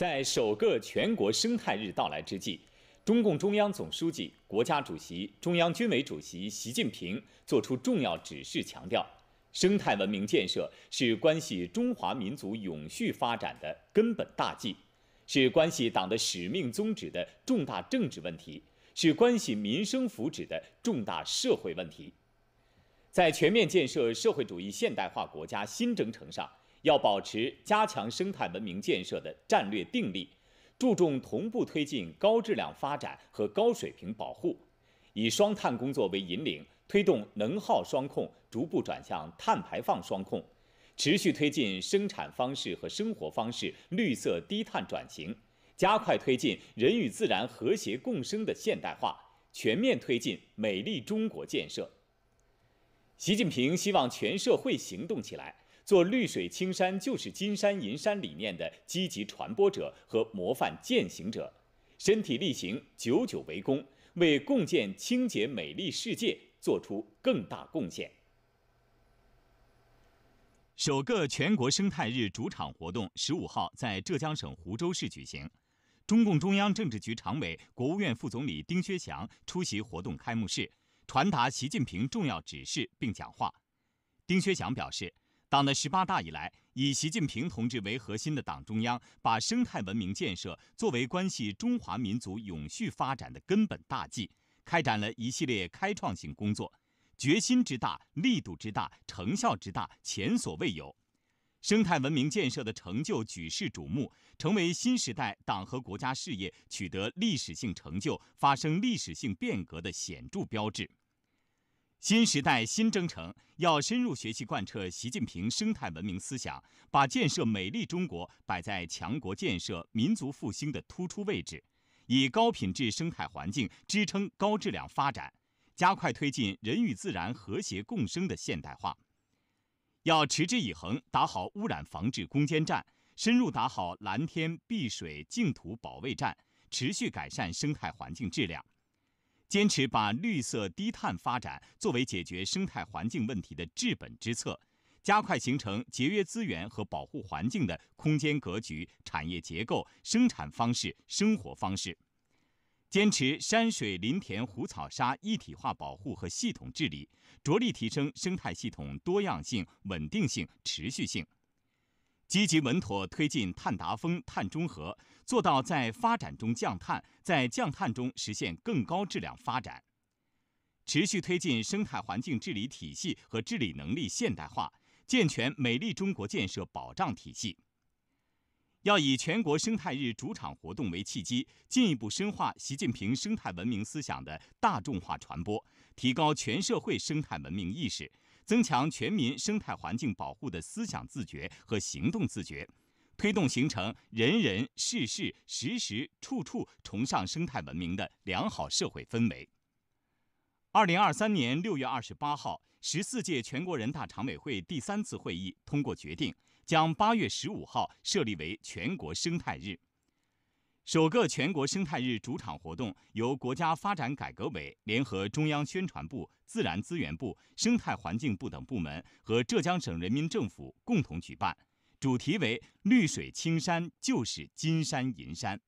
在首个全国生态日到来之际，中共中央总书记、国家主席、中央军委主席习近平作出重要指示，强调，生态文明建设是关系中华民族永续发展的根本大计，是关系党的使命宗旨的重大政治问题，是关系民生福祉的重大社会问题，在全面建设社会主义现代化国家新征程上。要保持加强生态文明建设的战略定力，注重同步推进高质量发展和高水平保护，以双碳工作为引领，推动能耗双控逐步转向碳排放双控，持续推进生产方式和生活方式绿色低碳转型，加快推进人与自然和谐共生的现代化，全面推进美丽中国建设。习近平希望全社会行动起来。做绿水青山就是金山银山理念的积极传播者和模范践行者，身体力行，久久为功，为共建清洁美丽世界做出更大贡献。首个全国生态日主场活动十五号在浙江省湖州市举行，中共中央政治局常委、国务院副总理丁薛祥出席活动开幕式，传达习近平重要指示并讲话。丁薛祥表示。党的十八大以来，以习近平同志为核心的党中央把生态文明建设作为关系中华民族永续发展的根本大计，开展了一系列开创性工作，决心之大、力度之大、成效之大前所未有。生态文明建设的成就举世瞩目，成为新时代党和国家事业取得历史性成就、发生历史性变革的显著标志。新时代新征程，要深入学习贯彻习近平生态文明思想，把建设美丽中国摆在强国建设、民族复兴的突出位置，以高品质生态环境支撑高质量发展，加快推进人与自然和谐共生的现代化。要持之以恒打好污染防治攻坚战，深入打好蓝天、碧水、净土保卫战，持续改善生态环境质量。坚持把绿色低碳发展作为解决生态环境问题的治本之策，加快形成节约资源和保护环境的空间格局、产业结构、生产方式、生活方式。坚持山水林田湖草沙一体化保护和系统治理，着力提升生态系统多样性、稳定性、持续性。积极稳妥推进碳达峰、碳中和，做到在发展中降碳，在降碳中实现更高质量发展。持续推进生态环境治理体系和治理能力现代化，健全美丽中国建设保障体系。要以全国生态日主场活动为契机，进一步深化习近平生态文明思想的大众化传播，提高全社会生态文明意识。增强全民生态环境保护的思想自觉和行动自觉，推动形成人人、事事、时时、处处崇尚生态文明的良好社会氛围。二零二三年六月二十八号，十四届全国人大常委会第三次会议通过决定，将八月十五号设立为全国生态日。首个全国生态日主场活动由国家发展改革委联合中央宣传部、自然资源部、生态环境部等部门和浙江省人民政府共同举办，主题为“绿水青山就是金山银山”。